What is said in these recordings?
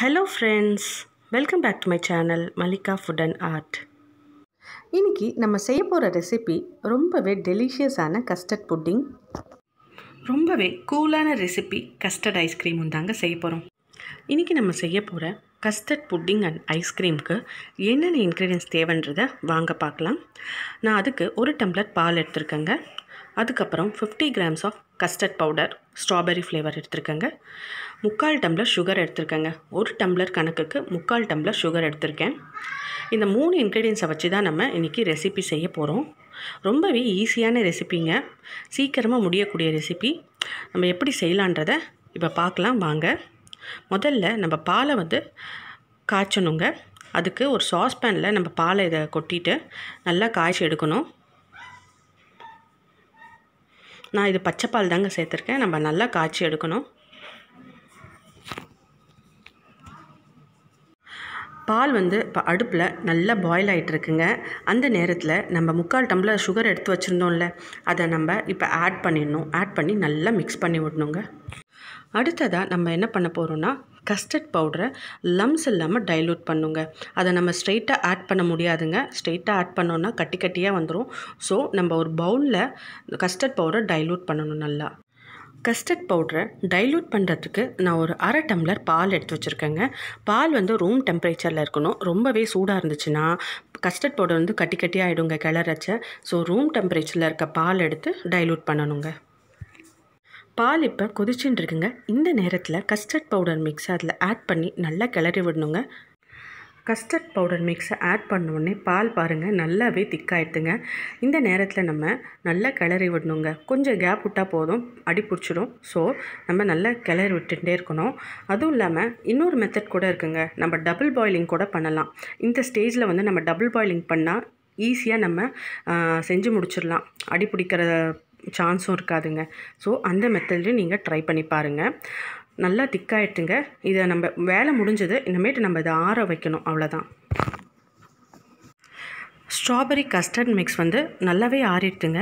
hello friends welcome back to my channel Mallika food and art இன்றைக்கி நம்ம செய்ய போகிற ரெசிபி ரொம்பவே டெலிஷியஸான கஸ்டர்ட் புட்டிங் ரொம்பவே கூலான ரெசிபி கஸ்டர்ட் ஐஸ்கிரீமும் தாங்க செய்ய போகிறோம் இன்றைக்கி நம்ம செய்ய போகிற கஸ்டர்ட் புட்டிங் அண்ட் ஐஸ்கிரீம்க்கு என்னென்ன இன்க்ரீடியன்ஸ் தேவைன்றதை வாங்க பார்க்கலாம் நான் அதுக்கு ஒரு டம்ளர் பால் எடுத்துருக்கேங்க அதுக்கப்புறம் fifty grams of custard powder strawberry flavour எடுத்திருக்கேங்க முக்கால் டம்ளர் சுகர் எடுத்திருக்கேங்க ஒரு டம்ளர் கணக்குக்கு முக்கால் டம்ளர் சுகர் எடுத்திருக்கேன் இந்த மூணு இன்க்ரீடியன்ஸை வச்சு தான் நம்ம இன்றைக்கி ரெசிபி செய்ய போகிறோம் ரொம்பவே ஈஸியான ரெசிபிங்க சீக்கிரமாக முடியக்கூடிய ரெசிபி நம்ம எப்படி செய்யலான்றதை இப்போ பார்க்கலாம் வாங்க முதல்ல நம்ம பாலை வந்து காய்ச்சணுங்க அதுக்கு ஒரு சாஸ்பேனில் நம்ம பாலை இதை கொட்டிட்டு நல்லா காய்ச்சி எடுக்கணும் நான் இது பச்சைப்பால் தாங்க சேர்த்துருக்கேன் நம்ம நல்லா காய்ச்சி எடுக்கணும் பால் வந்து இப்போ அடுப்பில் நல்லா பாயில் ஆகிட்டுருக்குங்க அந்த நேரத்தில் நம்ம முக்கால் டம்ளர் சுகர் எடுத்து வச்சுருந்தோம்ல அதை நம்ம இப்போ ஆட் பண்ணிடணும் ஆட் பண்ணி நல்லா மிக்ஸ் பண்ணி விடணுங்க அடுத்ததாக நம்ம என்ன பண்ண போகிறோன்னா கஸ்டர்ட் பவுடரை லம்ஸ் இல்லாமல் டைலூட் பண்ணுங்க அதை நம்ம ஸ்ட்ரெயிட்டாக ஆட் பண்ண முடியாதுங்க ஸ்ட்ரெயிட்டாக ஆட் பண்ணோன்னா கட்டி கட்டியாக வந்துடும் ஸோ நம்ம ஒரு பவுலில் கஸ்டர்ட் பவுடரை டைலூட் பண்ணணும் நல்லா கஸ்டர்ட் பவுடரை டைல்யூட் பண்ணுறதுக்கு நான் ஒரு அரை டம்ளர் பால் எடுத்து வச்சுருக்கேங்க பால் வந்து ரூம் டெம்பரேச்சரில் இருக்கணும் ரொம்பவே சூடாக இருந்துச்சுன்னா கஸ்டர்ட் பவுடர் வந்து கட்டி கட்டி ஆகிடுங்க கிளறச்ச ஸோ ரூம் டெம்பரேச்சரில் இருக்க பால் எடுத்து டைல்யூட் பண்ணணுங்க பால் இப்போ கொதிச்சுட்டு இருக்குங்க இந்த நேரத்தில் கஸ்டர்ட் பவுடர் மிக்ஸை அதில் ஆட் பண்ணி நல்லா கிளறி விடணுங்க கஸ்டர்ட் பவுடர் மிக்ஸை ஆட் பண்ணோடனே பால் பாருங்கள் நல்லாவே திக்காயிடுதுங்க இந்த நேரத்தில் நம்ம நல்லா கிளறி விடணுங்க கொஞ்சம் கேப் விட்டால் போதும் அடி பிடிச்சிடும் ஸோ நம்ம நல்லா கிளறி விட்டுகிட்டே இருக்கணும் அதுவும் இல்லாமல் இன்னொரு மெத்தட் கூட இருக்குங்க நம்ம டபுள் பாயிலிங் கூட பண்ணலாம் இந்த ஸ்டேஜில் வந்து நம்ம டபுள் பாயிலிங் பண்ணால் ஈஸியாக நம்ம செஞ்சு முடிச்சிடலாம் அடி பிடிக்கிற சான்ஸும் இருக்காதுங்க ஸோ அந்த மெத்தட்லேயும் நீங்கள் ட்ரை பண்ணி பாருங்கள் நல்லா திக்காயிட்டுங்க இதை நம்ம வேலை முடிஞ்சது இனிமேட்டு நம்ம இதை ஆற வைக்கணும் அவ்வளோதான் ஸ்ட்ராபெரி கஸ்டர்ட் மிக்ஸ் வந்து நல்லாவே ஆறிடுதுங்க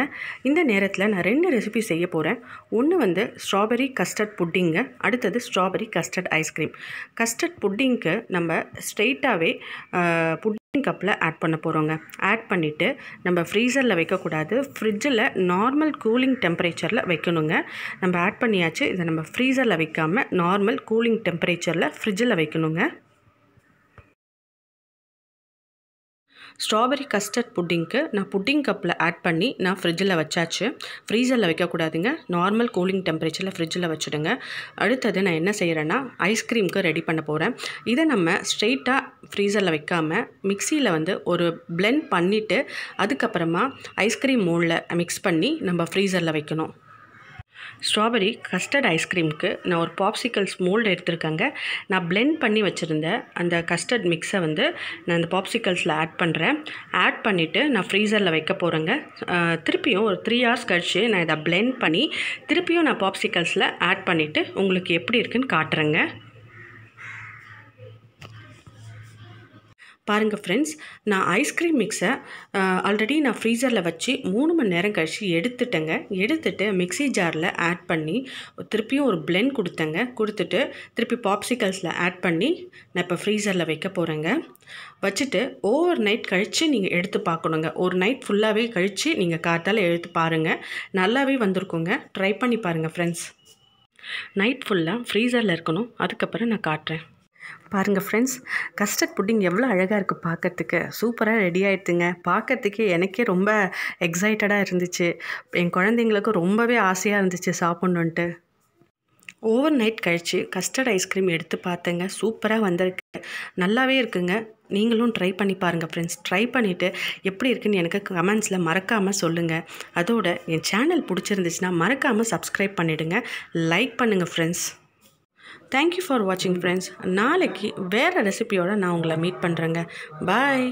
இந்த நேரத்தில் நான் ரெண்டு ரெசிபி செய்ய போகிறேன் ஒன்று வந்து ஸ்ட்ராபெரி கஸ்டர்ட் புட்டிங்கு அடுத்தது ஸ்ட்ராபெரி கஸ்டர்ட் ஐஸ்கிரீம் கஸ்டர்ட் புட்டிங்க்கு நம்ம ஸ்ட்ரெயிட்டாகவே புட் கப்பில் ஆட் பண்ண போகிறோங்க ஆட் பண்ணிவிட்டு நம்ம ஃப்ரீசரில் வைக்கக்கூடாது ஃப்ரிட்ஜில் நார்மல் கூலிங் டெம்பரேச்சரில் வைக்கணுங்க நம்ம ஆட் பண்ணியாச்சு இதை நம்ம ஃப்ரீசரில் வைக்காமல் நார்மல் கூலிங் டெம்பரேச்சரில் ஃப்ரிட்ஜில் வைக்கணுங்க ஸ்ட்ராபெரி கஸ்டர்ட் புட்டிங்க்கு நான் புட்டிங் கப்பில் ஆட் பண்ணி நான் ஃப்ரிட்ஜில் வச்சாச்சு ஃப்ரீசரில் வைக்கக்கூடாதுங்க நார்மல் கூலிங் டெம்பரேச்சரில் ஃப்ரிட்ஜில் வச்சுடுங்க அடுத்தது நான் என்ன செய்கிறேன்னா ஐஸ்கிரீமுக்கு ரெடி பண்ண போகிறேன் இதை நம்ம ஸ்ட்ரெயிட்டாக ஃப்ரீசரில் வைக்காமல் மிக்சியில் வந்து ஒரு பிளெண்ட் பண்ணிவிட்டு அதுக்கப்புறமா ஐஸ்கிரீம் மோலில் மிக்ஸ் பண்ணி நம்ம ஃப்ரீசரில் வைக்கணும் ஸ்ட்ராபெரி கஸ்டர்ட் ஐஸ்கிரீமுக்கு நான் ஒரு பாப்சிக்கல்ஸ் மோல்டு எடுத்திருக்கேங்க நான் பிளெண்ட் பண்ணி வச்சுருந்தேன் அந்த கஸ்டர்ட் மிக்ஸை வந்து நான் இந்த பாப்சிக்கல்ஸில் ஆட் பண்ணுறேன் ஆட் பண்ணிவிட்டு நான் ஃப்ரீசரில் வைக்க போகிறேங்க திருப்பியும் ஒரு த்ரீ ஹவர்ஸ் கழித்து நான் இதை பிளெண்ட் பண்ணி திருப்பியும் நான் பாப்சிக்கல்ஸில் ஆட் பண்ணிவிட்டு உங்களுக்கு எப்படி இருக்குன்னு காட்டுறேங்க பாருங்கள் ஃப்ரெண்ட்ஸ் நான் ஐஸ்கிரீம் மிக்ஸை ஆல்ரெடி நான் ஃப்ரீசரில் வச்சு மூணு மணி நேரம் கழித்து எடுத்துட்டேங்க எடுத்துட்டு மிக்ஸி ஜாரில் ஆட் பண்ணி திருப்பியும் ஒரு பிளெண்ட் கொடுத்தேங்க கொடுத்துட்டு திருப்பி பாப்சிக்கல்ஸில் ஆட் பண்ணி நான் இப்போ ஃப்ரீசரில் வைக்க போகிறேங்க வச்சுட்டு ஓவர் நைட் கழித்து நீங்கள் எடுத்து பார்க்கணுங்க ஒரு நைட் ஃபுல்லாகவே கழித்து நீங்கள் காத்தால் எடுத்து பாருங்கள் நல்லாவே வந்திருக்குங்க ட்ரை பண்ணி பாருங்கள் ஃப்ரெண்ட்ஸ் நைட் ஃபுல்லாக ஃப்ரீசரில் இருக்கணும் அதுக்கப்புறம் நான் காட்டுறேன் பாருங்கள் ஃப்ரெண்ட்ஸ் கஸ்டர்ட் புட்டிங் எவ்வளோ அழகாக இருக்குது பார்க்கறதுக்கு சூப்பராக ரெடி ஆகிடுதுங்க பார்க்கறதுக்கே எனக்கே ரொம்ப எக்ஸைட்டடாக இருந்துச்சு என் குழந்தைங்களுக்கு ரொம்பவே ஆசையாக இருந்துச்சு சாப்பிட்ணுன்ட்டு ஓவர் நைட் கழித்து கஸ்டர்ட் ஐஸ்கிரீம் எடுத்து பார்த்தேங்க சூப்பராக வந்திருக்கு நல்லாவே இருக்குங்க நீங்களும் ட்ரை பண்ணி பாருங்கள் ஃப்ரெண்ட்ஸ் ட்ரை பண்ணிவிட்டு எப்படி இருக்குன்னு எனக்கு கமெண்ட்ஸில் மறக்காமல் சொல்லுங்கள் அதோட என் சேனல் பிடிச்சிருந்துச்சுன்னா மறக்காமல் சப்ஸ்கிரைப் பண்ணிவிடுங்க லைக் பண்ணுங்கள் ஃப்ரெண்ட்ஸ் தேங்க்யூ ஃபார் வாட்சிங் ஃப்ரெண்ட்ஸ் நாளைக்கு வேறு ரெசிபியோடு நான் உங்களை மீட் பண்ணுறேங்க பாய்